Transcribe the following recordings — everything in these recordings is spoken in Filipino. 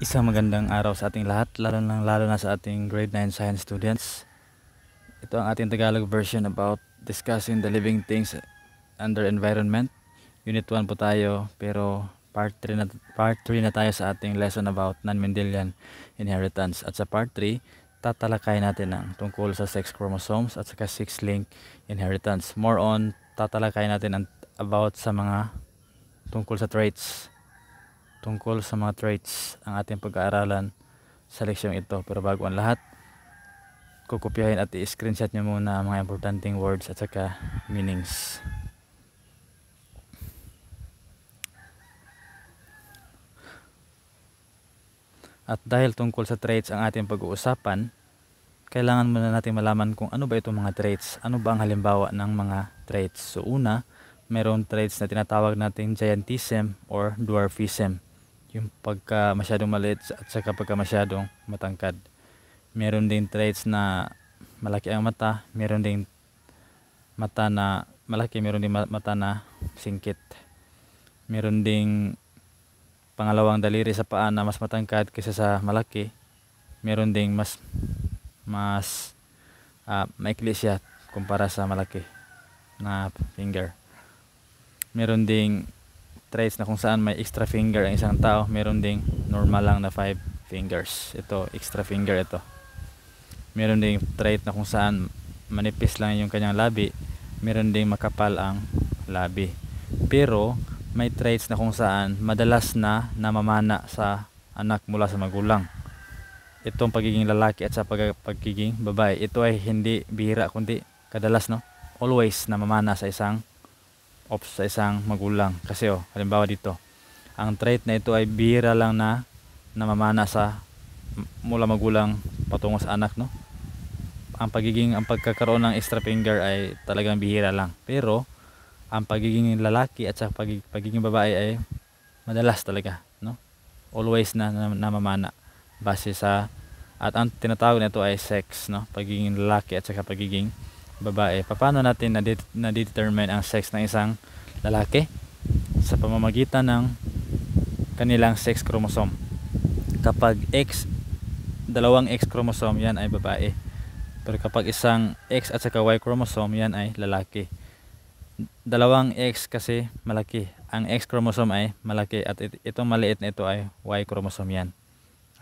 Isang magandang araw sa ating lahat, lalo na, lalo na sa ating grade 9 science students. Ito ang ating Tagalog version about discussing the living things under environment. Unit 1 po tayo, pero part 3 na, part 3 na tayo sa ating lesson about non-Mendelian inheritance. At sa part 3, tatalakay natin ang tungkol sa sex chromosomes at saka sex link inheritance. More on, tatalakay natin ang about sa mga tungkol sa traits tungkol sa mga traits ang ating pag-aaralan sa leksyong ito. Pero bago ang lahat, kukopyahin at i-screenshot nyo muna ang mga importanteng words at saka meanings. At dahil tungkol sa traits ang ating pag-uusapan, kailangan muna natin malaman kung ano ba itong mga traits. Ano ba ang halimbawa ng mga traits? So una, mayroon traits na tinatawag nating giantism or dwarfism yung pagka masyadong maliit at saka pagka masyadong matangkad meron ding traits na malaki ang mata meron ding mata na malaki meron ding mata na singkit meron ding pangalawang daliri sa paa na mas matangkad kaysa sa malaki meron ding mas mas uh, maikli siya kumpara sa malaki na finger meron ding stripes na kung saan may extra finger ang isang tao meron ding normal lang na 5 fingers ito extra finger ito meron ding trait na kung saan manipis lang yung kanyang labi meron ding makapal ang labi pero may traits na kung saan madalas na namamana sa anak mula sa magulang. Itong pagiging lalaki at sa pag pagiging babae, ito ay hindi bihira kundi kadalas no, always namamana sa isang of sa isang magulang. Kasi oh, halimbawa dito, ang trait na ito ay bihira lang na namamana sa mula magulang patungo sa anak, no? Ang pagiging ang pagkakaroon ng extra finger ay talagang bihira lang. Pero ang pagiging lalaki at sa pagig pagiging babae ay madalas talaga, no? Always na, namamana base sa at ang tinatawag nito ay sex, no? Pagiging lalaki at sa pagiging babae. Paano natin na-determine ang sex ng isang lalaki? Sa pamamagitan ng kanilang sex chromosome. Kapag X, dalawang X chromosome, yan ay babae. Pero kapag isang X at saka Y chromosome, yan ay lalaki. Dalawang X kasi malaki. Ang X chromosome ay malaki at itong maliit na ito ay Y chromosome yan.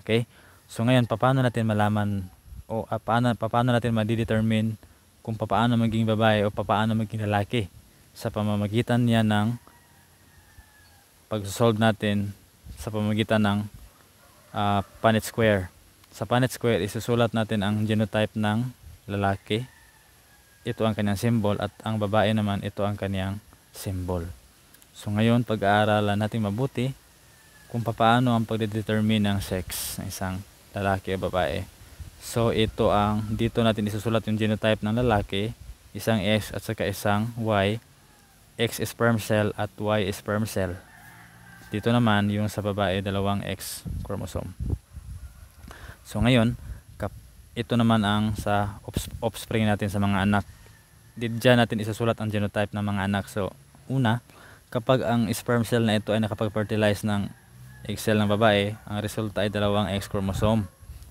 Okay? So ngayon, paano natin malaman o uh, paano, paano natin ma-determine kung paano maging babae o paano maging lalaki sa pamamagitan niya ng pag-solve natin sa pamamagitan ng uh, ah, Punnett square. Sa Punnett square, isusulat natin ang genotype ng lalaki. Ito ang kanyang symbol at ang babae naman ito ang kanyang symbol. So ngayon, pag-aaralan natin mabuti kung paano ang pagdedetermine ng sex ng isang lalaki o babae. So ito ang dito natin isusulat yung genotype ng lalaki, isang X at saka isang Y, X sperm cell at Y sperm cell. Dito naman yung sa babae dalawang X chromosome. So ngayon, ito naman ang sa offspring natin sa mga anak. Diyan natin isusulat ang genotype ng mga anak. So una, kapag ang sperm cell na ito ay nakapag-fertilize ng X cell ng babae, ang resulta ay dalawang X chromosome.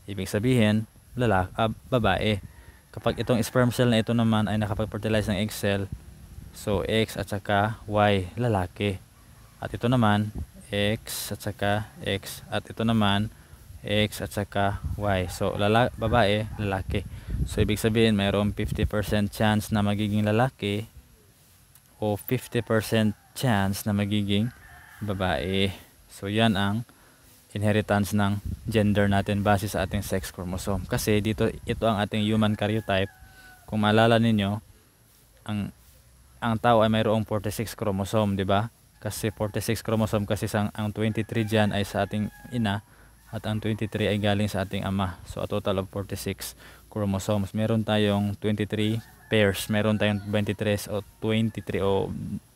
Ibig sabihin, lalaki, uh, ah, babae. Kapag itong sperm cell na ito naman ay nakapag-fertilize ng egg cell, so X at saka Y, lalaki. At ito naman, X at saka X. At ito naman, X at saka Y. So, lala babae, lalaki. So, ibig sabihin, mayroong 50% chance na magiging lalaki o 50% chance na magiging babae. So, yan ang inheritance ng gender natin base sa ating sex chromosome. Kasi dito ito ang ating human karyotype. Kung maalala ninyo, ang ang tao ay mayroong 46 chromosome, di ba? Kasi 46 chromosome kasi sa, ang 23 diyan ay sa ating ina at ang 23 ay galing sa ating ama. So a total of 46 chromosomes. Meron tayong 23 pairs, meron tayong 23 o 23 o 23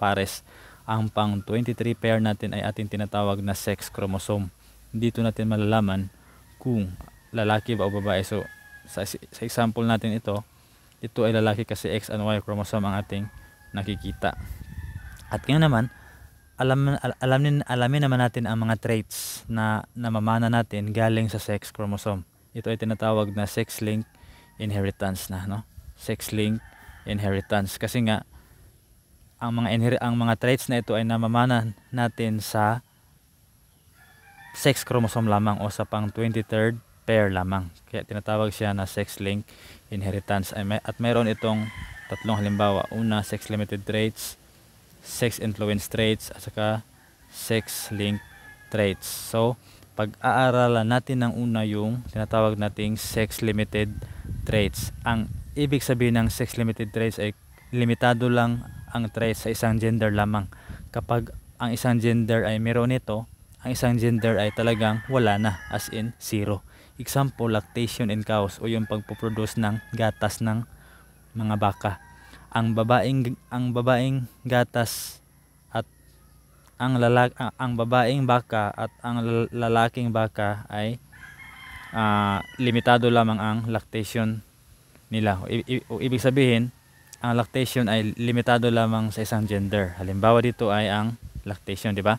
pares. Ang pang 23 pair natin ay ating tinatawag na sex chromosome dito natin malalaman kung lalaki ba o babae. So, sa, sa example natin ito, ito ay lalaki kasi X and Y chromosome ang ating nakikita. At ngayon naman, alam, alam, alamin, alamin naman natin ang mga traits na namamana natin galing sa sex chromosome. Ito ay tinatawag na sex-linked inheritance na, no? Sex-linked inheritance. Kasi nga, ang mga inher ang mga traits na ito ay namamana natin sa sex chromosome lamang o sa pang 23rd pair lamang. Kaya tinatawag siya na sex link inheritance. At mayroon itong tatlong halimbawa. Una, sex limited traits, sex influence traits, at saka sex link traits. So, pag-aaralan natin ng una yung tinatawag nating sex limited traits. Ang ibig sabihin ng sex limited traits ay limitado lang ang traits sa isang gender lamang. Kapag ang isang gender ay meron nito, ang isang gender ay talagang wala na as in zero. Example, lactation in cows o yung pagpoproduce ng gatas ng mga baka. Ang babaeng ang babaeng gatas at ang lalaki ang babaeng baka at ang lalaking baka ay uh, limitado lamang ang lactation nila. O, i- o ibig sabihin, ang lactation ay limitado lamang sa isang gender. Halimbawa dito ay ang lactation, di ba?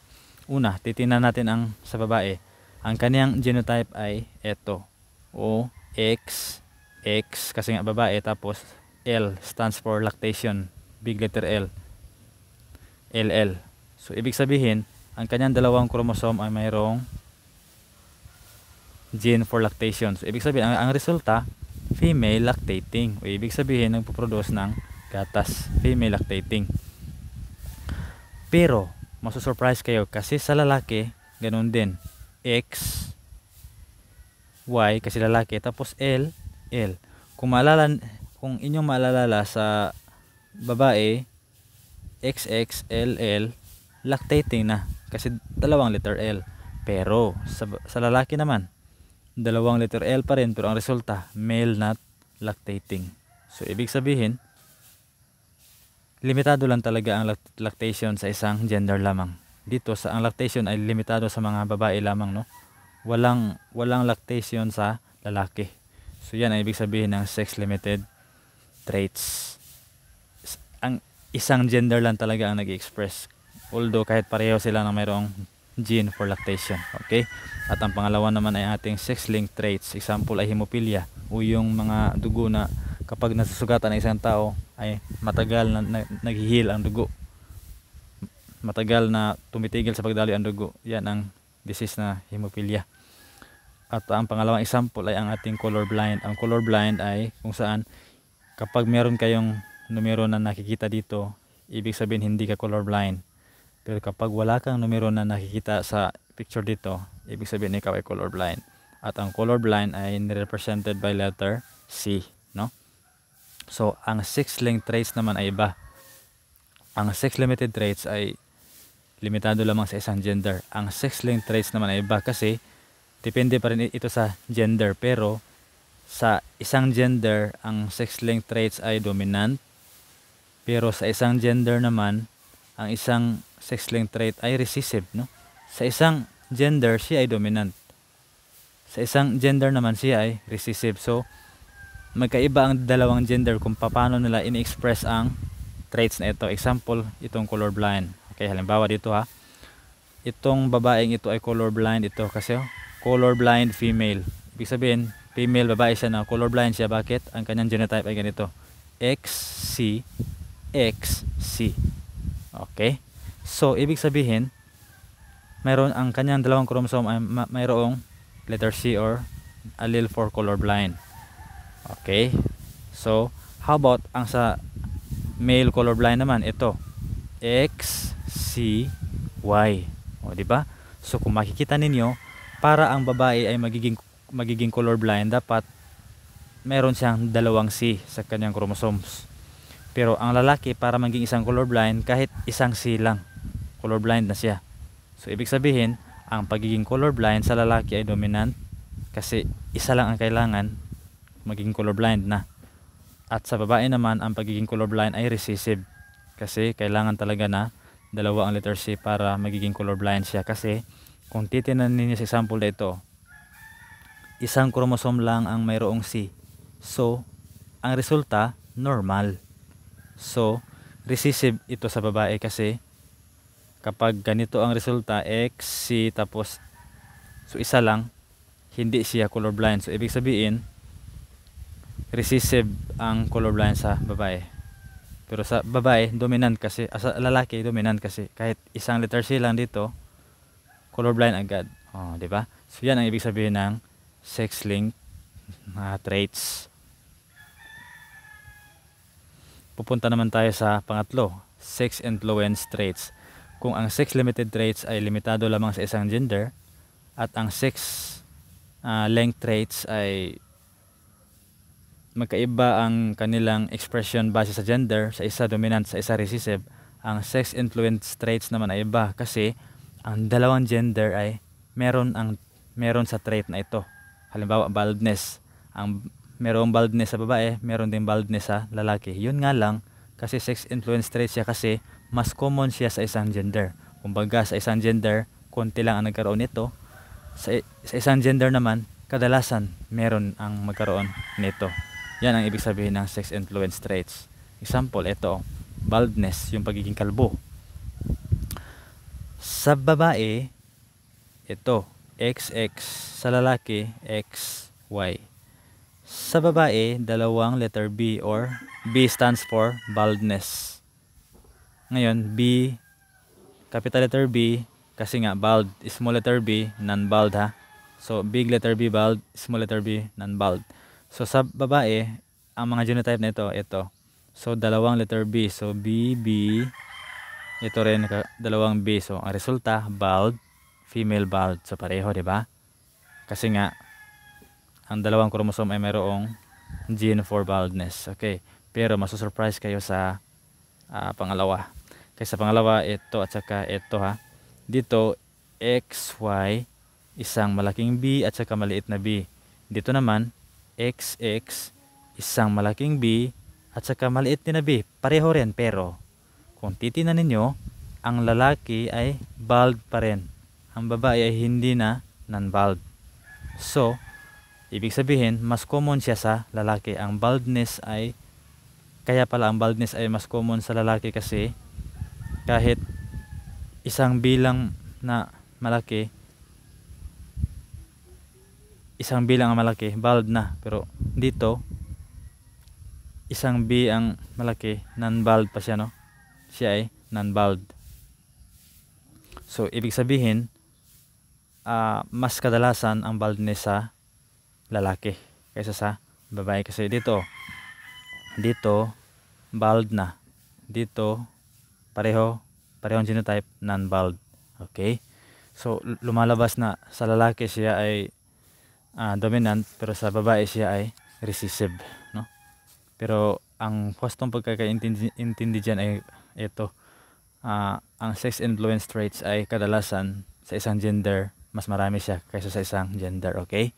Una, titingnan natin ang sa babae. Ang kaniyang genotype ay eto. O, X, X kasi nga babae tapos L stands for lactation. Big letter L. LL. So, ibig sabihin, ang kaniyang dalawang chromosome ay mayroong gene for lactation. So, ibig sabihin, ang, ang resulta, female lactating. O, ibig sabihin, nagpo-produce ng gatas. Female lactating. Pero, masusurprise kayo kasi sa lalaki ganun din X Y kasi lalaki tapos L L kung maalala kung inyong maalala sa babae XX LL lactating na kasi dalawang letter L pero sa, sa lalaki naman dalawang letter L pa rin pero ang resulta male not lactating so ibig sabihin limitado lang talaga ang lactation sa isang gender lamang. Dito sa ang lactation ay limitado sa mga babae lamang, no? Walang walang lactation sa lalaki. So yan ang ibig sabihin ng sex limited traits. Ang isang gender lang talaga ang nag-express. Although kahit pareho sila na mayroong gene for lactation. Okay? At ang pangalawa naman ay ating sex-linked traits. Example ay hemophilia o yung mga dugo na kapag nasusugatan ng isang tao ay matagal na, na naghihil ang dugo matagal na tumitigil sa pagdali ang dugo yan ang disease na hemophilia at ang pangalawang example ay ang ating color blind ang color blind ay kung saan kapag meron kayong numero na nakikita dito ibig sabihin hindi ka color blind pero kapag wala kang numero na nakikita sa picture dito ibig sabihin ikaw ay color blind at ang color blind ay represented by letter C no So, ang 6 linked traits naman ay iba. Ang 6 limited traits ay limitado lamang sa isang gender. Ang 6 linked traits naman ay iba kasi depende pa rin ito sa gender. Pero, sa isang gender, ang 6 linked traits ay dominant. Pero sa isang gender naman, ang isang sex-linked trait ay recessive. No? Sa isang gender, siya ay dominant. Sa isang gender naman, siya ay recessive. So, magkaiba ang dalawang gender kung paano nila ini-express ang traits na ito. Example, itong colorblind. Okay, halimbawa dito ha. Itong babaeng ito ay colorblind ito kasi oh, colorblind female. Ibig sabihin, female babae siya na colorblind siya. Bakit? Ang kanyang genotype ay ganito. XC XC. Okay? So, ibig sabihin, mayroon ang kanyang dalawang chromosome ay mayroong letter C or allele for colorblind. Okay? So, how about ang sa male colorblind naman ito X C Y. O di ba? So kung makikita ninyo para ang babae ay magiging magiging colorblind dapat meron siyang dalawang C sa kanyang chromosomes. Pero ang lalaki para maging isang colorblind kahit isang C lang colorblind na siya. So ibig sabihin ang pagiging colorblind sa lalaki ay dominant kasi isa lang ang kailangan magiging colorblind na. At sa babae naman, ang pagiging colorblind ay recessive. Kasi kailangan talaga na dalawa ang letter C para magiging colorblind siya. Kasi kung titinan ninyo sa example na ito, isang chromosome lang ang mayroong C. So, ang resulta, normal. So, recessive ito sa babae kasi kapag ganito ang resulta, X, C, tapos so isa lang, hindi siya colorblind. So, ibig sabihin, recessive ang colorblind sa babae. Pero sa babae, dominant kasi, ah, sa lalaki, dominant kasi. Kahit isang letter C lang dito, colorblind agad. Oh, di ba? So yan ang ibig sabihin ng sex link na traits. Pupunta naman tayo sa pangatlo, sex influence traits. Kung ang sex limited traits ay limitado lamang sa isang gender at ang sex uh, length traits ay magkaiba ang kanilang expression base sa gender, sa isa dominant, sa isa recessive. Ang sex influenced traits naman ay iba kasi ang dalawang gender ay meron ang meron sa trait na ito. Halimbawa, baldness. Ang merong baldness sa babae, meron din baldness sa lalaki. Yun nga lang, kasi sex influenced traits siya kasi mas common siya sa isang gender. Kumbaga sa isang gender, konti lang ang nagkaroon nito. Sa, sa isang gender naman, kadalasan meron ang magkaroon nito. Yan ang ibig sabihin ng sex influence traits. Example, ito, baldness, yung pagiging kalbo. Sa babae, ito, XX. Sa lalaki, XY. Sa babae, dalawang letter B or B stands for baldness. Ngayon, B, capital letter B, kasi nga bald, small letter B, non-bald ha. So, big letter B bald, small letter B, non-bald. So sa babae, ang mga genotype nito, ito, So dalawang letter B. So B, B. Ito rin dalawang B. So ang resulta, bald, female bald. So pareho, di ba? Kasi nga, ang dalawang chromosome ay mayroong gene for baldness. Okay. Pero masusurprise kayo sa uh, pangalawa. Kaysa pangalawa, ito at saka ito ha. Dito, X, Y, isang malaking B at saka maliit na B. Dito naman, XX, isang malaking B, at saka maliit din na B. Pareho rin pero kung titingnan ninyo, ang lalaki ay bald pa rin. Ang babae ay hindi na non-bald. So, ibig sabihin, mas common siya sa lalaki. Ang baldness ay, kaya pala ang baldness ay mas common sa lalaki kasi kahit isang bilang na malaki isang B lang ang malaki, bald na. Pero dito, isang B ang malaki, non bald pa siya, no? Siya ay non bald So, ibig sabihin, uh, mas kadalasan ang baldness sa lalaki kaysa sa babae. Kasi dito, dito, bald na. Dito, pareho, parehong genotype, non bald Okay? So, lumalabas na sa lalaki siya ay uh, dominant pero sa babae siya ay recessive no pero ang postong pagkakaintindi dyan ay ito uh, ang sex influence traits ay kadalasan sa isang gender mas marami siya kaysa sa isang gender okay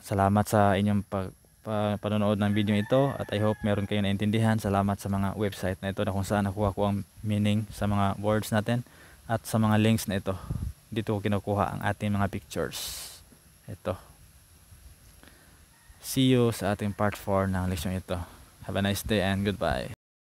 salamat sa inyong pag pa, panonood ng video ito at I hope meron kayong naintindihan. Salamat sa mga website na ito na kung saan nakuha ko ang meaning sa mga words natin at sa mga links na ito. Dito ko kinukuha ang ating mga pictures. Ito. See you sa ating part 4 ng leksyon ito. Have a nice day and goodbye.